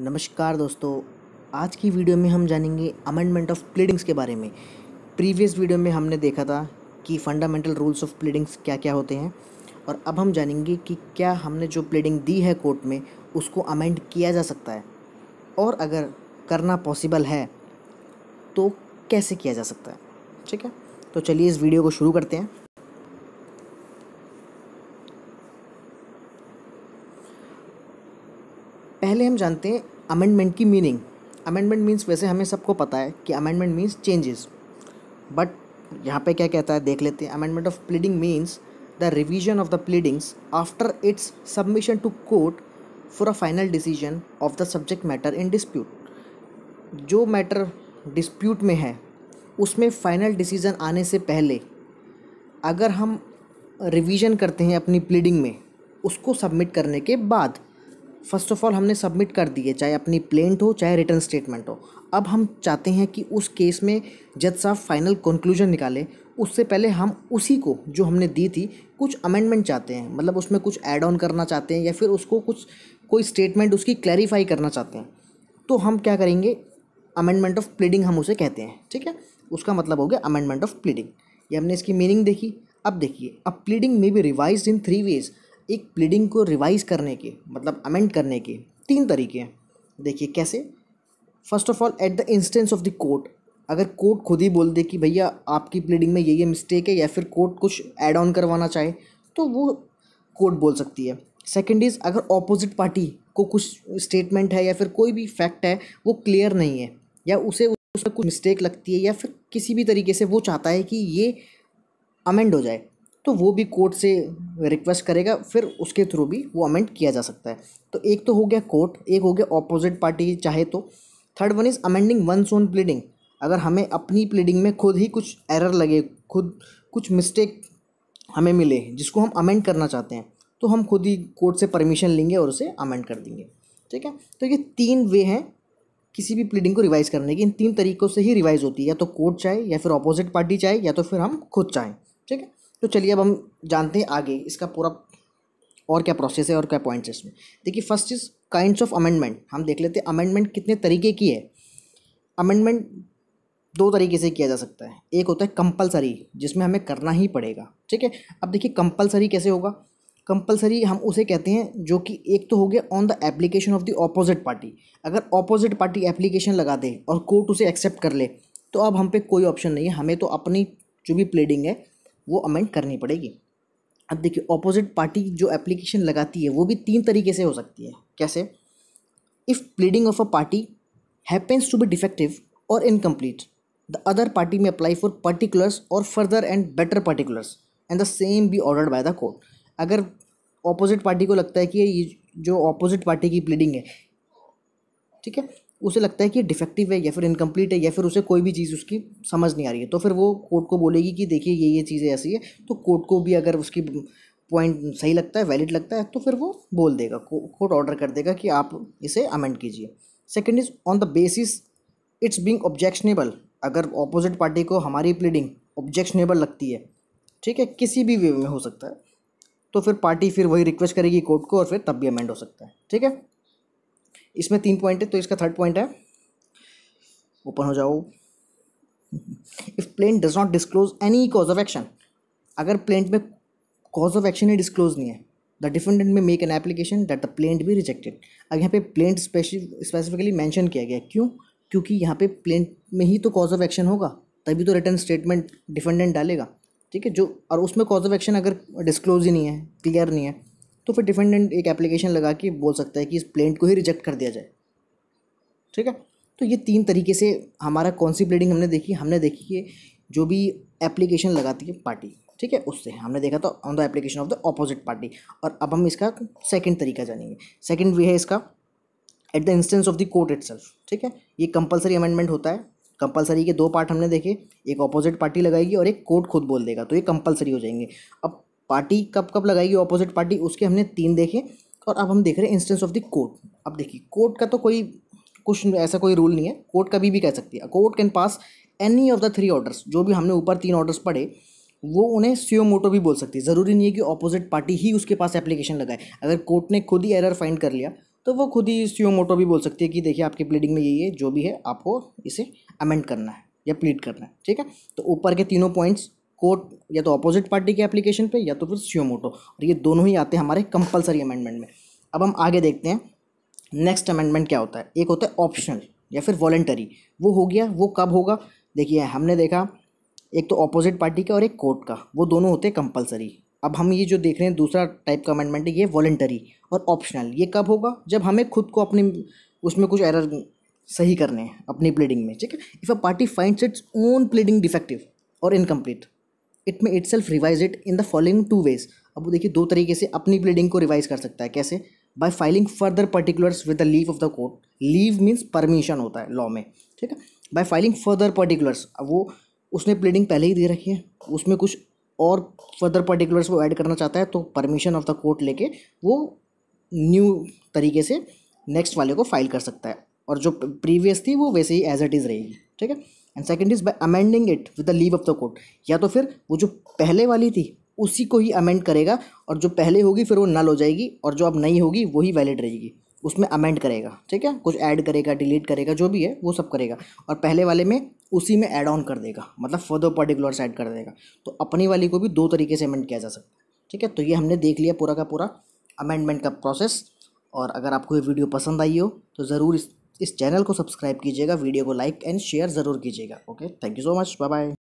नमस्कार दोस्तों आज की वीडियो में हम जानेंगे अमेंडमेंट ऑफ प्लीडिंग्स के बारे में प्रीवियस वीडियो में हमने देखा था कि फंडामेंटल रूल्स ऑफ प्लीडिंग्स क्या क्या होते हैं और अब हम जानेंगे कि क्या हमने जो प्लीडिंग दी है कोर्ट में उसको अमेंड किया जा सकता है और अगर करना पॉसिबल है तो कैसे किया जा सकता है ठीक है तो चलिए इस वीडियो को शुरू करते हैं पहले हम जानते हैं अमेंडमेंट की मीनिंग अमेंडमेंट मीन्स वैसे हमें सबको पता है कि अमेंडमेंट मीन्स चेंजेस बट यहाँ पे क्या कहता है देख लेते हैं amendment of pleading means the revision of the pleadings after its submission to court for a final decision of the subject matter in dispute जो मैटर डिस्प्यूट में है उसमें फाइनल डिसीज़न आने से पहले अगर हम रिवीजन करते हैं अपनी प्लीडिंग में उसको सबमिट करने के बाद फर्स्ट ऑफ ऑल हमने सबमिट कर दिए चाहे अपनी प्लेंट हो चाहे रिटर्न स्टेटमेंट हो अब हम चाहते हैं कि उस केस में जज साहब फाइनल कंक्लूजन निकाले उससे पहले हम उसी को जो हमने दी थी कुछ अमेंडमेंट चाहते हैं मतलब उसमें कुछ ऐड ऑन करना चाहते हैं या फिर उसको कुछ कोई स्टेटमेंट उसकी क्लैरिफाई करना चाहते हैं तो हम क्या करेंगे अमेंडमेंट ऑफ प्लीडिंग हम उसे कहते हैं ठीक है उसका मतलब हो गया अमेंडमेंट ऑफ प्लीडिंग ये हमने इसकी मीनिंग देखी अब देखिए अब प्लीडिंग में be revise in three ways एक प्लीडिंग को रिवाइज करने के मतलब अमेंड करने के तीन तरीके हैं देखिए कैसे first of all at the instance of the court अगर कोर्ट खुद ही बोल दे कि भैया आपकी प्लीडिंग में ये ये मिस्टेक है या फिर कोर्ट कुछ एड ऑन करवाना चाहे तो वो कोर्ट बोल सकती है सेकेंड इज़ अगर ऑपोजिट पार्टी को कुछ स्टेटमेंट है या फिर कोई भी फैक्ट है वो क्लियर नहीं है या उसे उसमें कुछ मिस्टेक लगती है या फिर किसी भी तरीके से वो चाहता है कि ये अमेंड हो जाए तो वो भी कोर्ट से रिक्वेस्ट करेगा फिर उसके थ्रू भी वो अमेंड किया जा सकता है तो एक तो हो गया कोर्ट एक हो गया ऑपोजिट पार्टी चाहे तो third one is amending one's own pleading अगर हमें अपनी प्लीडिंग में खुद ही कुछ एरर लगे खुद कुछ मिस्टेक हमें मिले जिसको हम अमेंड करना चाहते हैं तो हम खुद ही कोर्ट से परमिशन लेंगे और उसे अमेंड कर देंगे ठीक है तो ये तीन वे हैं किसी भी प्लीडिंग को रिवाइज़ करने की इन तीन तरीक़ों से ही रिवाइज़ होती है या तो कोर्ट चाहे या फिर अपोजिट पार्टी चाहे या तो फिर हम खुद चाहें ठीक है तो चलिए अब हम जानते हैं आगे इसका पूरा और क्या प्रोसेस है और क्या पॉइंट्स है इसमें देखिए first is kinds of amendment हम देख लेते हैं अमेंडमेंट कितने तरीके की है अमेंडमेंट दो तरीके से किया जा सकता है एक होता है कंपलसरी जिसमें हमें करना ही पड़ेगा ठीक है अब देखिए कंपलसरी कैसे होगा कंपलसरी हम उसे कहते हैं जो कि एक तो हो गया on the application of the opposite party अगर ऑपोजिट पार्टी एप्लीकेशन लगा दे और कोर्ट उसे एक्सेप्ट कर ले तो अब हम पे कोई ऑप्शन नहीं है हमें तो अपनी जो भी प्लेडिंग है वो अमेंड करनी पड़ेगी अब देखिए ऑपोजिट पार्टी जो एप्लीकेशन लगाती है वो भी तीन तरीके से हो सकती है कैसे if pleading of a party happens to be defective और incomplete the other party may apply for particulars और further and better particulars and the same be ordered by the court अगर ऑपोजिट पार्टी को लगता है कि ये जो opposite party की प्लीडिंग है ठीक है उसे लगता है कि डिफेक्टिव है या फिर इनकम्प्लीट है या फिर उसे कोई भी चीज़ उसकी समझ नहीं आ रही है तो फिर वो कोर्ट को बोलेगी कि देखिए ये ये चीज़ें ऐसी है तो कोर्ट को भी अगर उसकी पॉइंट सही लगता है वैलिड लगता है तो फिर वो बोल देगा कोर्ट ऑर्डर कर देगा कि आप इसे अमेंड कीजिए second is on the basis its being objectionable अगर ऑपोजिट पार्टी को हमारी प्लीडिंग ऑब्जेक्शनेबल लगती है ठीक है किसी भी वे में हो सकता है तो फिर पार्टी फिर वही रिक्वेस्ट करेगी कोर्ट को और फिर तब भी अमेंड हो सकता है ठीक है इसमें तीन पॉइंट है तो इसका थर्ड पॉइंट है ओपन हो जाओ if plaint does not disclose any cause of action अगर प्लेंट में कॉज ऑफ एक्शन ही डिस्क्लोज नहीं है the defendant may make an application that the plaint be rejected अब यहाँ पे प्लेंट स्पेसिफिकली मैंशन किया गया क्यों क्योंकि यहाँ पे प्लेंट में ही तो कॉज ऑफ एक्शन होगा तभी तो रिटर्न स्टेटमेंट डिफेंडेंट डालेगा ठीक है जो और उसमें कॉज ऑफ एक्शन अगर डिस्क्लोज ही नहीं है क्लियर नहीं है तो फिर डिफेंडेंट एक एप्लीकेशन लगा के बोल सकता है कि इस प्लेंट को ही रिजेक्ट कर दिया जाए ठीक है तो ये तीन तरीके से हमारा कौन सी प्लेडिंग हमने देखी हमने देखी कि जो भी एप्लीकेशन लगाती है पार्टी ठीक है उससे हमने देखा तो on the application of the opposite party और अब हम इसका सेकेंड तरीका जानेंगे सेकेंड वे है इसका at the instance of the court it ठीक है ये कंपलसरी अमेंडमेंट होता है कंपलसरी के दो पार्ट हमने देखे एक अपोजिट पार्टी लगाएगी और एक कोर्ट खुद बोल देगा तो ये कंपलसरी हो जाएंगे अब पार्टी कब कब लगाएगी ऑपोजिट पार्टी उसके हमने तीन देखे और अब हम देख रहे हैं इंस्टेंस ऑफ द कोर्ट अब देखिए कोर्ट का तो कोई कुछ ऐसा कोई रूल नहीं है कोर्ट कभी भी कह सकती है court can pass any of the three orders जो भी हमने ऊपर तीन ऑर्डर्स पढ़े वो उन्हें सीओ मोटो भी बोल सकती है ज़रूरी नहीं है कि ऑपोजिट पार्टी ही उसके पास एप्लीकेशन लगाए अगर कोर्ट ने खुद ही एरर फाइंड कर लिया तो वो खुद ही सीओ मोटो भी बोल सकती है कि देखिए आपकी प्लीडिंग में यही है जो भी है आपको इसे अमेंड करना है या प्लीड करना है ठीक है तो ऊपर के तीनों पॉइंट्स कोर्ट या तो अपोजिट पार्टी के एप्लीकेशन पे या तो फिर मोटो और ये दोनों ही आते हैं हमारे कंपलसरी अमेंडमेंट में अब हम आगे देखते हैं नेक्स्ट अमेंडमेंट क्या होता है एक होता है ऑप्शनल या फिर वॉलेंटरी वो हो गया वो कब होगा देखिए हमने देखा एक तो अपोजिट पार्टी का और एक कोर्ट का वो दोनों होते हैं कंपलसरी अब हम ये जो देख रहे हैं दूसरा टाइप का अमेंडमेंट है ये वॉलेंटरी और ऑप्शनल ये कब होगा जब हमें खुद को अपनी उसमें कुछ एरर सही करने हैं अपनी प्लीडिंग में ठीक है if a party finds its own pleading defective और incomplete it may itself revise it in the following two ways अब देखिए दो तरीके से अपनी प्लीडिंग को रिवाइज कर सकता है कैसे by filing further particulars with the leave of the court leave means permission होता है लॉ में ठीक है बाय फाइलिंग फर्दर पर्टिकुलर्स अब वो उसने प्लीडिंग पहले ही दे रखी है उसमें कुछ और फर्दर पर्टिकुलर्स वो ऐड करना चाहता है तो परमिशन ऑफ द कोर्ट लेके वो न्यू तरीके से नेक्स्ट वाले को फाइल कर सकता है और जो प्रीवियस थी वो वैसे ही एज इट इज़ रहेगी ठीक है and second is by amending it with the leave of the court या तो फिर वो जो पहले वाली थी उसी को ही अमेंड करेगा और जो पहले होगी फिर वो नल हो जाएगी और जो अब नई होगी वही वैलिड रहेगी उसमें अमेंड करेगा ठीक है कुछ ऐड करेगा डिलीट करेगा जो भी है वो सब करेगा और पहले वाले में उसी में ऐड ऑन कर देगा मतलब फर्दर पर्टिकुलर्स ऐड कर देगा तो अपनी वाली को भी दो तरीके से अमेंड किया जा सकता है ठीक है तो ये हमने देख लिया पूरा का पूरा अमेंडमेंट का प्रोसेस और अगर आपको ये वीडियो पसंद आई हो तो ज़रूर इस इस चैनल को सब्सक्राइब कीजिएगा वीडियो को लाइक एंड शेयर ज़रूर कीजिएगा okay thank you so much bye bye